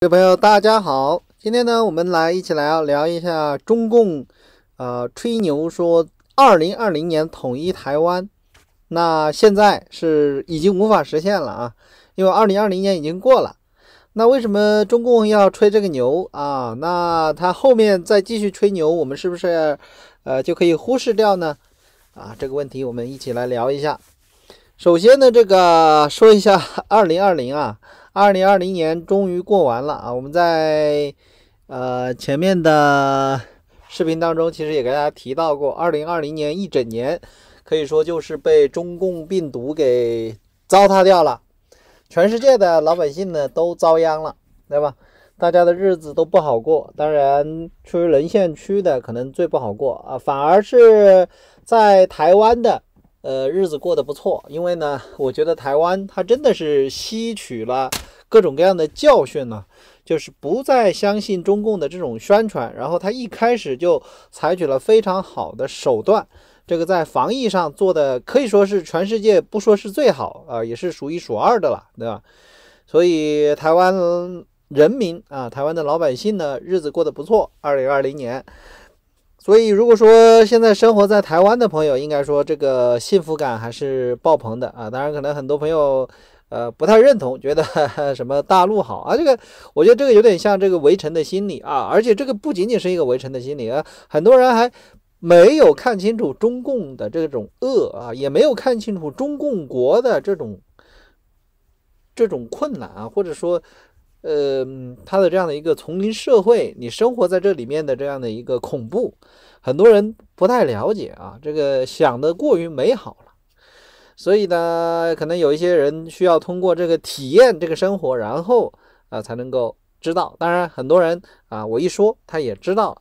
各位朋友，大家好。今天呢，我们来一起来聊一下中共，呃，吹牛说二零二零年统一台湾，那现在是已经无法实现了啊，因为二零二零年已经过了。那为什么中共要吹这个牛啊？那他后面再继续吹牛，我们是不是呃就可以忽视掉呢？啊，这个问题我们一起来聊一下。首先呢，这个说一下二零二零啊。二零二零年终于过完了啊！我们在，呃，前面的视频当中，其实也给大家提到过，二零二零年一整年，可以说就是被中共病毒给糟蹋掉了，全世界的老百姓呢都遭殃了，对吧？大家的日子都不好过，当然，处于沦陷区的可能最不好过啊，反而是在台湾的。呃，日子过得不错，因为呢，我觉得台湾他真的是吸取了各种各样的教训呢，就是不再相信中共的这种宣传，然后他一开始就采取了非常好的手段，这个在防疫上做的可以说是全世界不说是最好啊，也是数一数二的了，对吧？所以台湾人民啊，台湾的老百姓呢，日子过得不错。二零二零年。所以，如果说现在生活在台湾的朋友，应该说这个幸福感还是爆棚的啊。当然，可能很多朋友呃不太认同，觉得 什么大陆好啊。这个我觉得这个有点像这个围城的心理啊。而且这个不仅仅是一个围城的心理啊，很多人还没有看清楚中共的这种恶啊，也没有看清楚中共国的这种这种困难啊，或者说。呃，他的这样的一个丛林社会，你生活在这里面的这样的一个恐怖，很多人不太了解啊，这个想得过于美好了。所以呢，可能有一些人需要通过这个体验这个生活，然后啊才能够知道。当然，很多人啊，我一说他也知道。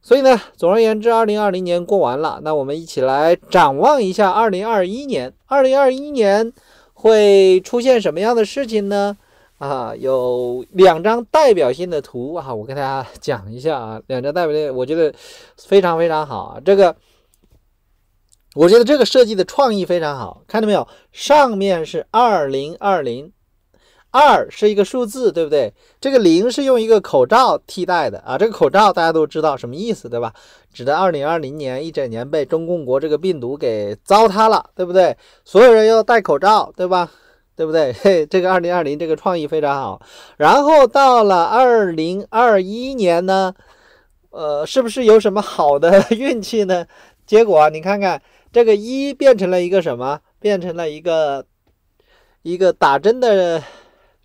所以呢，总而言之，二零二零年过完了，那我们一起来展望一下二零二一年。二零二一年会出现什么样的事情呢？啊，有两张代表性的图啊，我给大家讲一下啊，两张代表的，我觉得非常非常好。这个，我觉得这个设计的创意非常好，看到没有？上面是二零二零，二是一个数字，对不对？这个零是用一个口罩替代的啊，这个口罩大家都知道什么意思，对吧？指的二零二零年一整年被中共国这个病毒给糟蹋了，对不对？所有人要戴口罩，对吧？对不对？嘿，这个二零二零这个创意非常好。然后到了二零二一年呢，呃，是不是有什么好的 运气呢？结果你看看这个一变成了一个什么？变成了一个一个打针的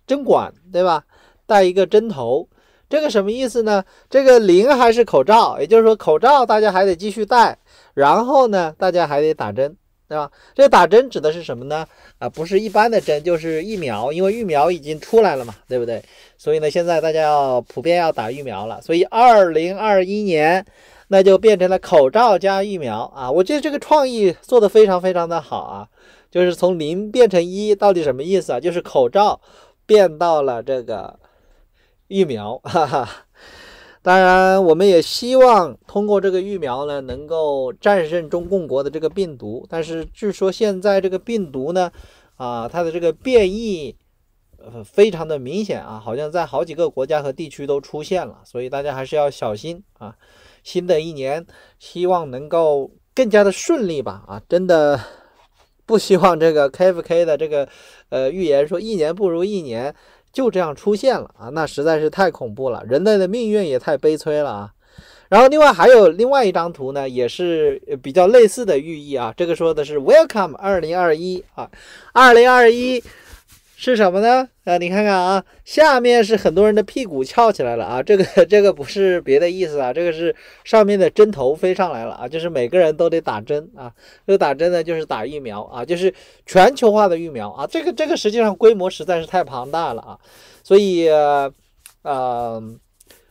针管，对吧？带一个针头，这个什么意思呢？这个零还是口罩，也就是说口罩大家还得继续戴，然后呢，大家还得打针。对吧？这打针指的是什么呢？啊，不是一般的针，就是疫苗，因为疫苗已经出来了嘛，对不对？所以呢，现在大家要普遍要打疫苗了，所以二零二一年那就变成了口罩加疫苗啊！我觉得这个创意做得非常非常的好啊，就是从零变成一，到底什么意思啊？就是口罩变到了这个疫苗，哈哈。当然，我们也希望通过这个疫苗呢，能够战胜中共国的这个病毒。但是据说现在这个病毒呢，啊，它的这个变异，呃，非常的明显啊，好像在好几个国家和地区都出现了，所以大家还是要小心啊。新的一年，希望能够更加的顺利吧啊，真的不希望这个 KFK 的这个呃预言说一年不如一年。就这样出现了啊，那实在是太恐怖了，人类的命运也太悲催了啊。然后另外还有另外一张图呢，也是比较类似的寓意啊。这个说的是 “Welcome 2021” 啊，2021。是什么呢？啊，你看看啊，下面是很多人的屁股翘起来了啊，这个 这个不是别的意思啊，这个是上面的针头飞上来了啊，就是每个人都得打针啊，这个打针呢就是打疫苗啊，就是全球化的疫苗啊，这个这个实际上规模实在是太庞大了啊，所以啊，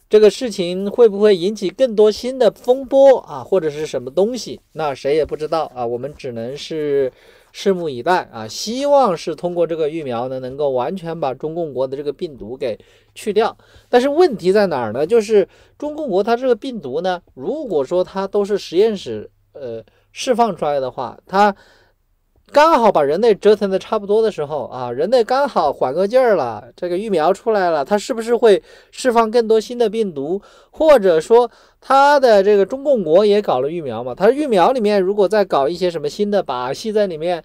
这个事情会不会引起更多新的风波啊，或者是什么东西，那谁也不知道啊，我们只能是。拭目以待啊！希望是通过这个疫苗呢，能够完全把中共国的这个病毒给去掉。但是问题在哪儿呢？就是中共国它这个病毒呢，如果说它都是实验室呃释放出来的话，它。刚好把人类折腾的差不多的时候啊，人类刚好缓个劲儿了。这个疫苗出来了，它是不是会释放更多新的病毒？或者说，它的这个中共国也搞了疫苗嘛？它疫苗里面如果再搞一些什么新的把戏在里面，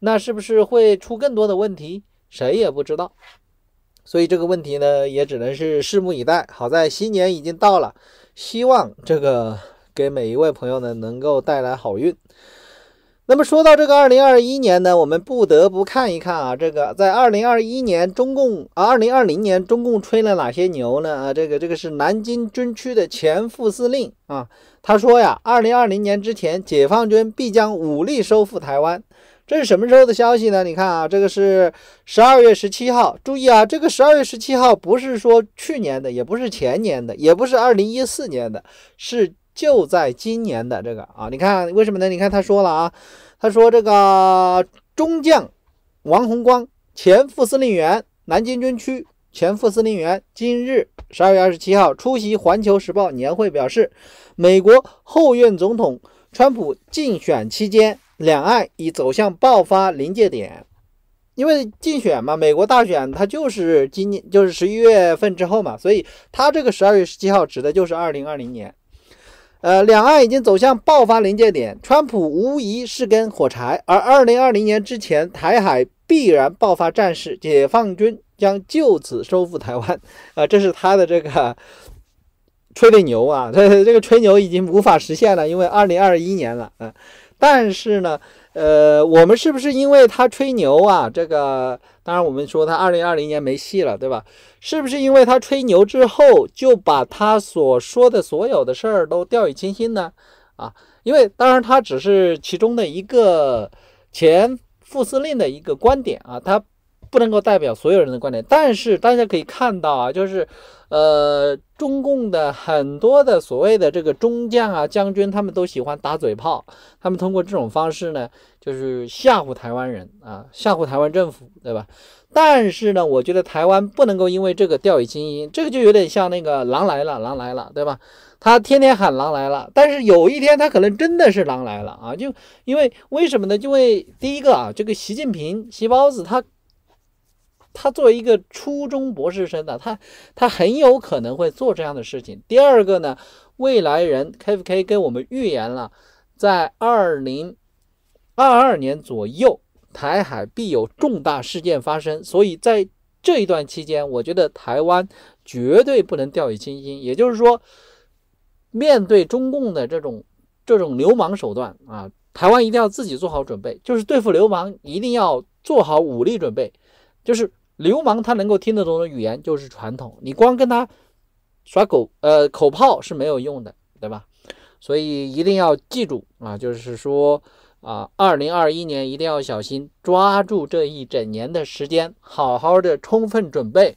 那是不是会出更多的问题？谁也不知道。所以这个问题呢，也只能是拭目以待。好在新年已经到了，希望这个给每一位朋友呢能够带来好运。那么说到这个二零二一年呢，我们不得不看一看啊，这个在二零二一年中共啊，二零二零年中共吹了哪些牛呢？啊，这个这个是南京军区的前副司令啊，他说呀，二零二零年之前，解放军必将武力收复台湾。这是什么时候的消息呢？你看啊，这个是十二月十七号。注意啊，这个十二月十七号不是说去年的，也不是前年的，也不是二零一四年的，是。就在今年的这个啊，你看为什么呢？你看他说了啊，他说这个中将王洪光，前副司令员，南京军区前副司令员，今日十二月二十七号出席《环球时报》年会，表示美国后院总统川普竞选期间，两岸已走向爆发临界点。因为竞选嘛，美国大选他就是今年就是十一月份之后嘛，所以他这个十二月十七号指的就是二零二零年。呃，两岸已经走向爆发临界点，川普无疑是根火柴，而二零二零年之前，台海必然爆发战事，解放军将就此收复台湾。啊，这是他的这个吹的牛啊，他 这个吹牛已经无法实现了，因为二零二一年了，嗯。但是呢，呃，我们是不是因为他吹牛啊？这个当然，我们说他二零二零年没戏了，对吧？是不是因为他吹牛之后就把他所说的所有的事儿都掉以轻心呢？啊，因为当然他只是其中的一个前副司令的一个观点啊，他。不能够代表所有人的观点，但是大家可以看到啊，就是，呃，中共的很多的所谓的这个中将啊将军，他们都喜欢打嘴炮，他们通过这种方式呢，就是吓唬台湾人啊，吓唬台湾政府，对吧？但是呢，我觉得台湾不能够因为这个掉以轻心，这个就有点像那个狼来了，狼来了，对吧？他天天喊狼来了，但是有一天他可能真的是狼来了啊！就因为为什么呢？因为第一个啊，这个习近平，习包子他。他作为一个初中博士生的他，他很有可能会做这样的事情。第二个呢，未来人 k f k 跟我们预言了，在二零二二年左右，台海必有重大事件发生。所以在这一段期间，我觉得台湾绝对不能掉以轻心。也就是说，面对中共的这种这种流氓手段啊，台湾一定要自己做好准备，就是对付流氓一定要做好武力准备，就是。流氓他能够听得懂的语言就是传统，你光跟他耍狗呃口炮是没有用的，对吧？所以一定要记住啊，就是说啊，二零二一年一定要小心，抓住这一整年的时间，好好的充分准备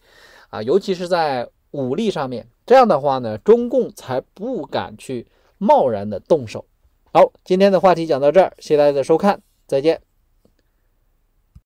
啊，尤其是在武力上面。这样的话呢，中共才不敢去贸然的动手。好，今天的话题讲到这儿，谢谢大家的收看，再见。